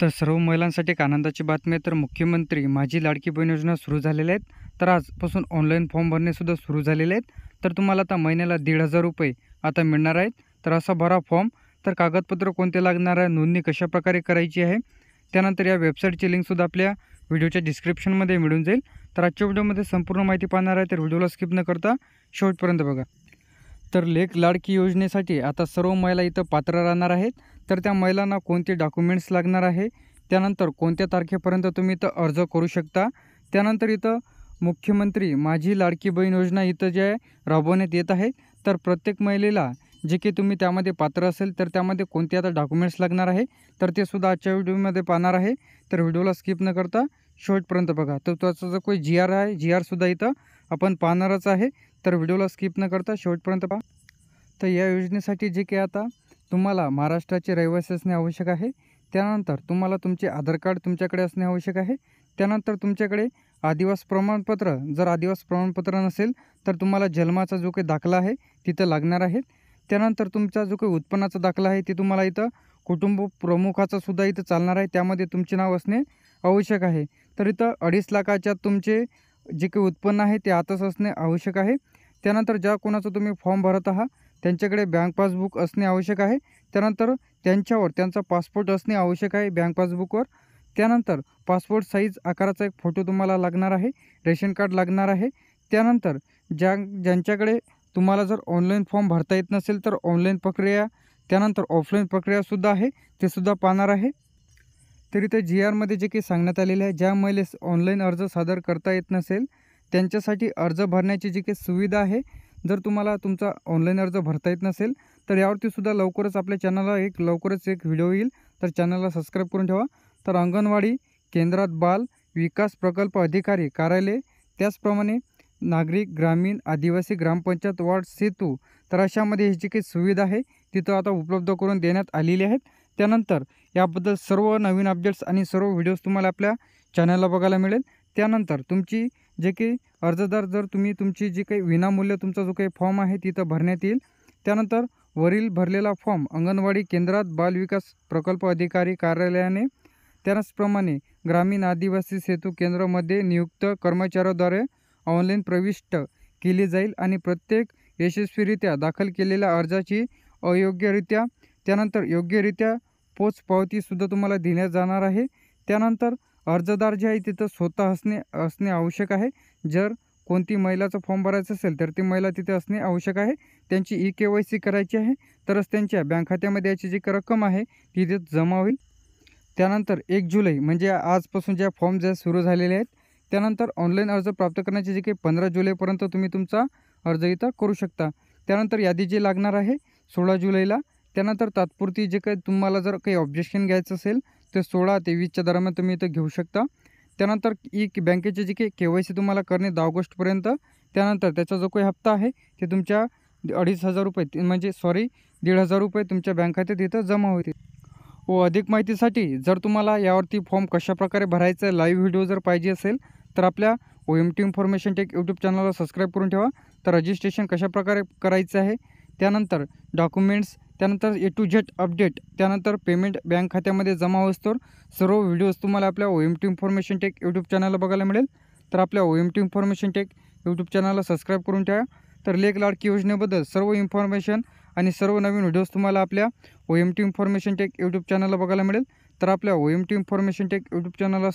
तर सर्व महिलांसाठी एक आनंदाची बातमी आहे तर मुख्यमंत्री माझी लाडकी बहीण योजना सुरू झालेल्या आहेत तर आजपासून ऑनलाईन फॉर्म भरणेसुद्धा सुरू झालेले आहेत तर तुम्हाला आता महिन्याला दीड हजार रुपये आता मिळणार आहेत तर असा भरा फॉर्म तर कागदपत्र कोणते लागणार आहे नोंदणी कशाप्रकारे करायची आहे त्यानंतर या वेबसाईटची लिंकसुद्धा आपल्या व्हिडिओच्या डिस्क्रिप्शनमध्ये मिळून जाईल तर आजच्या व्हिडिओमध्ये संपूर्ण माहिती पाहणार आहे तर व्हिडिओला स्किप न करता शेवटपर्यंत बघा तर लेख लाडकी योजनेसाठी आता सर्व महिला इथं पात्र राहणार आहेत तर त्या महिलांना कोणते डॉक्युमेंट्स लागणार आहे त्यानंतर कोणत्या तारखेपर्यंत तुम्ही इथं अर्ज करू शकता त्यानंतर इथं मुख्यमंत्री माझी लाडकी बहीण योजना इथं जे आहे राबवण्यात येत आहे तर प्रत्येक महिलेला जे की तुम्ही त्यामध्ये पात्र असेल तर त्यामध्ये कोणते आता डॉक्युमेंट्स लागणार आहे तर ते सुद्धा आजच्या व्हिडिओमध्ये पाहणार आहे तर व्हिडिओला स्किप न करता शॉर्टपर्यंत बघा तर त्याचा जो काही जी आर आहे जी आरसुद्धा इथं आपण पाहणारच आहे तर व्हिडिओला स्किप न करता शेवटपर्यंत पहा तर या योजनेसाठी जे काही आता तुम्हाला महाराष्ट्राचे रहिवासी असणे आवश्यक आहे त्यानंतर तुम्हाला तुमचे आधार कार्ड तुमच्याकडे असणे आवश्यक आहे त्यानंतर तुमच्याकडे आदिवास प्रमाणपत्र जर आदिवास प्रमाणपत्र नसेल तर तुम्हाला जन्माचा जो काही दाखला आहे तिथं लागणार आहे त्यानंतर तुमचा जो काही उत्पन्नाचा दाखला आहे ते तुम्हाला इथं कुटुंब प्रमुखाचा सुद्धा इथं चालणार आहे त्यामध्ये तुमचे नाव असणे आवश्यक आहे तर इथं अडीच लाखाच्या तुमचे जे काही उत्पन्न आहे ते आताच असणे आवश्यक आहे त्यानंतर ज्या कोणाचा तुम्ही फॉर्म भरत आहात त्यांच्याकडे बँक पासबुक असणे आवश्यक आहे त्यानंतर त्यांच्यावर त्यांचा पासपोर्ट असणे आवश्यक आहे बँक पासबुकवर त्यानंतर पासपोर्ट साईज आकाराचा एक फोटो तुम्हाला लागणार आहे रेशन कार्ड लागणार आहे त्यानंतर ज्या ज्यांच्याकडे तुम्हाला जर ऑनलाईन फॉर्म भरता येत नसेल तर ऑनलाईन प्रक्रिया त्यानंतर ऑफलाईन प्रक्रियासुद्धा आहे ते सुद्धा पाहणार आहे तरी ते जी आरमध्ये जे काही सांगण्यात आलेले आहे ज्या महिलेस ऑनलाईन अर्ज सादर करता येत नसेल त्यांच्यासाठी अर्ज भरण्याची जी काही सुविधा आहे जर तुम्हाला तुमचा ऑनलाईन अर्ज भरता येत नसेल तर यावरती सुद्धा लवकरच आपल्या चॅनलला एक लवकरच एक व्हिडिओ येईल तर चॅनलला सबस्क्राईब करून ठेवा तर अंगणवाडी केंद्रात बाल विकास प्रकल्प अधिकारी कार्यालय त्याचप्रमाणे नागरिक ग्रामीण आदिवासी ग्रामपंचायत वार्ड सेतू तर अशामध्ये ही जी काही सुविधा आहे तिथं आता उपलब्ध करून देण्यात आलेली आहेत त्यानंतर याबद्दल सर्व नवीन अपडेट्स आणि सर्व व्हिडिओज तुम्हाला आपल्या चॅनलला बघायला मिळेल त्यानंतर तुमची जे काही अर्जदार जर तुम्ही तुमची जी काही विनामूल्य तुमचा जो काही फॉर्म आहे तिथं भरण्यात येईल त्यानंतर वरील भरलेला फॉर्म अंगणवाडी केंद्रात बालविकास प्रकल्प अधिकारी कार्यालयाने त्याचप्रमाणे ग्रामीण आदिवासी सेतू केंद्रामध्ये नियुक्त कर्मचाऱ्याद्वारे ऑनलाईन प्रविष्ट केली जाईल आणि प्रत्येक यशस्वीरित्या दाखल केलेल्या अर्जाची अयोग्यरित्या त्यानंतर योग्यरित्या पोचपावतीसुद्धा तुम्हाला दिल्या जाणार आहे त्यानंतर अर्जदार जे आहे तिथं स्वतः असणे असणे आवश्यक आहे जर कोणती महिलाचा फॉर्म भरायचा असेल तर ती महिला तिथे असणे आवश्यक आहे त्यांची ई के वाय सी करायची आहे तरच त्यांच्या बँक खात्यामध्ये याची जी रक्कम आहे ती तिथे जमा होईल त्यानंतर एक जुलै म्हणजे आजपासून ज्या फॉर्म ज्या सुरू झालेले आहेत त्यानंतर ऑनलाईन अर्ज प्राप्त करण्याचे जे काही पंधरा जुलैपर्यंत तुम्ही तुमचा अर्ज इथं करू शकता त्यानंतर यादी जी लागणार आहे सोळा जुलैला त्यानंतर तात्पुरती जे काही तुम्हाला जर काही ऑब्जेक्शन घ्यायचं असेल तर सोळा ते वीसच्या दरम्यान तुम्ही इथं घेऊ शकता त्यानंतर ई बँकेचे जे काही के वाय सी तुम्हाला करणे दहा ऑगस्टपर्यंत त्यानंतर त्याचा जो काही हप्ता आहे ते तुमच्या अडीच हजार रुपये म्हणजे सॉरी दीड हजार रुपये तुमच्या बँक खात्यात इथं जमा होतील व अधिक माहितीसाठी जर तुम्हाला यावरती फॉर्म कशाप्रकारे भरायचा लाईव्ह व्हिडिओ जर पाहिजे असेल तर आपल्या O M T information tech YouTube चॅनलला सबस्क्राईब करून ठेवा तर रजिस्ट्रेशन कशाप्रकारे करायचं आहे त्यानंतर डॉक्युमेंट्स त्यानंतर ए टू झेड अपडेट त्यानंतर पेमेंट बँक खात्यामध्ये जमा होतो सर्व व्हिडिओज तुम्हाला आपल्या O M T information tech YouTube चॅनलला बघायला मिळेल तर आपल्या O M T information tech YouTube चॅनलला सबस्क्राईब करून ठेवा तर लेख लाडकी योजनेबद्दल सर्व इन्फॉर्मेशन आणि सर्व नवीन व्हिडिओज तुम्हाला आपल्या O M T information tech YouTube चॅनलला बघायला मिळेल तर आपल्या O M T information tech YouTube चॅनलला